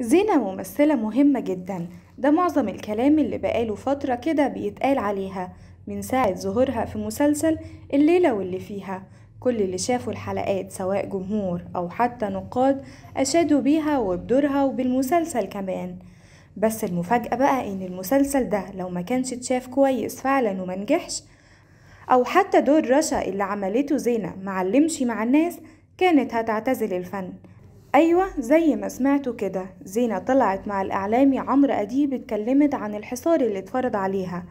زينة ممثلة مهمة جدا ده معظم الكلام اللي بقاله فترة كده بيتقال عليها من ساعة ظهورها في مسلسل الليلة واللي فيها كل اللي شافوا الحلقات سواء جمهور أو حتى نقاد أشادوا بيها وبدورها وبالمسلسل كمان بس المفاجأة بقى إن المسلسل ده لو ما كانش اتشاف كويس فعلا وما نجحش أو حتى دور رشا اللي عملته زينة معلمش مع الناس كانت هتعتزل الفن أيوة زي ما سمعتوا كده زينة طلعت مع الإعلامي عمرو أديب اتكلمت عن الحصار اللي اتفرض عليها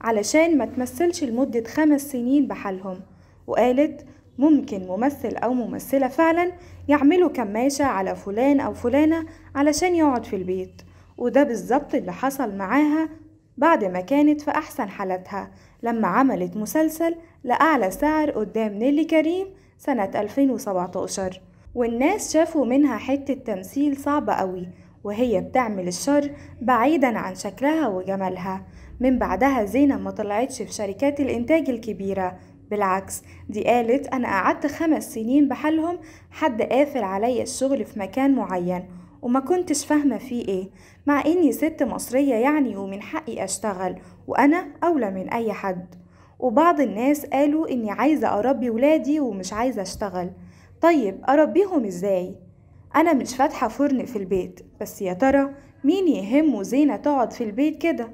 علشان ما تمثلش لمدة خمس سنين بحالهم وقالت ممكن ممثل أو ممثلة فعلا يعملوا كماشة على فلان أو فلانة علشان يقعد في البيت وده بالظبط اللي حصل معاها بعد ما كانت في أحسن حالتها لما عملت مسلسل لأعلى سعر قدام نيلي كريم سنة 2017 والناس شافوا منها حتة تمثيل صعبة قوي وهي بتعمل الشر بعيدا عن شكلها وجمالها من بعدها زينة ما طلعتش في شركات الإنتاج الكبيرة بالعكس دي قالت أنا قعدت خمس سنين بحالهم حد قافل عليا الشغل في مكان معين وما كنتش فاهمة فيه ايه مع اني ست مصرية يعني ومن حقي اشتغل وانا اولى من اي حد وبعض الناس قالوا اني عايزة اربي ولادي ومش عايزة اشتغل طيب أربيهم إزاي؟ أنا مش فاتحة فرن في البيت بس يا ترى مين يهمه زينة تقعد في البيت كده؟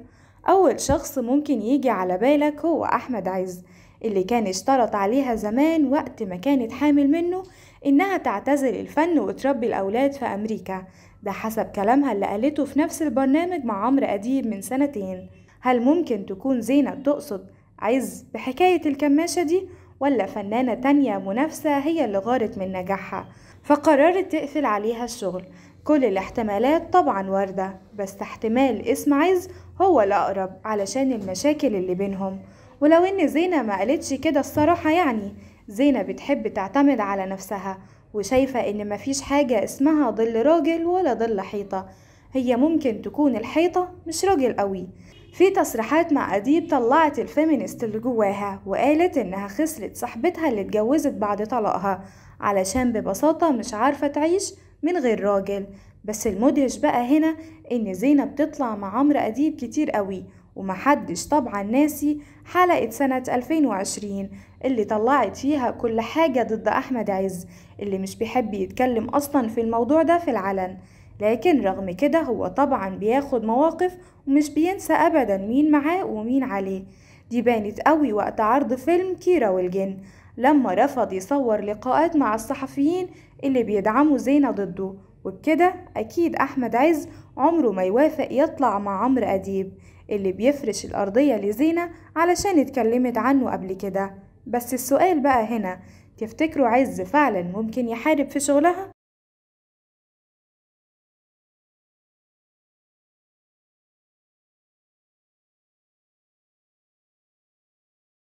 أول شخص ممكن يجي على بالك هو أحمد عز اللي كان اشترط عليها زمان وقت ما كانت حامل منه إنها تعتزل الفن وتربي الأولاد في أمريكا ده حسب كلامها اللي قالته في نفس البرنامج مع عمرو أديب من سنتين هل ممكن تكون زينب تقصد عز بحكاية الكماشة دي ولا فنانة تانية منافسة هي اللي غارت من نجاحها فقررت تقفل عليها الشغل كل الاحتمالات طبعا واردة بس احتمال اسم عز هو الأقرب علشان المشاكل اللي بينهم ولو إن زينة ما قالتش كده الصراحة يعني زينة بتحب تعتمد على نفسها وشايفة إن مفيش حاجة اسمها ظل راجل ولا ظل حيطة هي ممكن تكون الحيطة مش راجل قوي في تصريحات مع أديب طلعت الفيمينست اللي جواها وقالت إنها خسرت صاحبتها اللي اتجوزت بعد طلاقها علشان ببساطة مش عارفة تعيش من غير راجل بس المدهش بقى هنا إن زينب بتطلع مع عمرو أديب كتير قوي ومحدش طبعا ناسي حلقة سنة 2020 اللي طلعت فيها كل حاجة ضد أحمد عز اللي مش بيحب يتكلم أصلا في الموضوع ده في العلن لكن رغم كده هو طبعا بياخد مواقف ومش بينسى أبدا مين معاه ومين عليه دي بانت قوي وقت عرض فيلم كيرة والجن لما رفض يصور لقاءات مع الصحفيين اللي بيدعموا زينة ضده وبكده أكيد أحمد عز عمره ما يوافق يطلع مع عمرو أديب اللي بيفرش الأرضية لزينة علشان اتكلمت عنه قبل كده بس السؤال بقى هنا تفتكروا عز فعلا ممكن يحارب في شغلها؟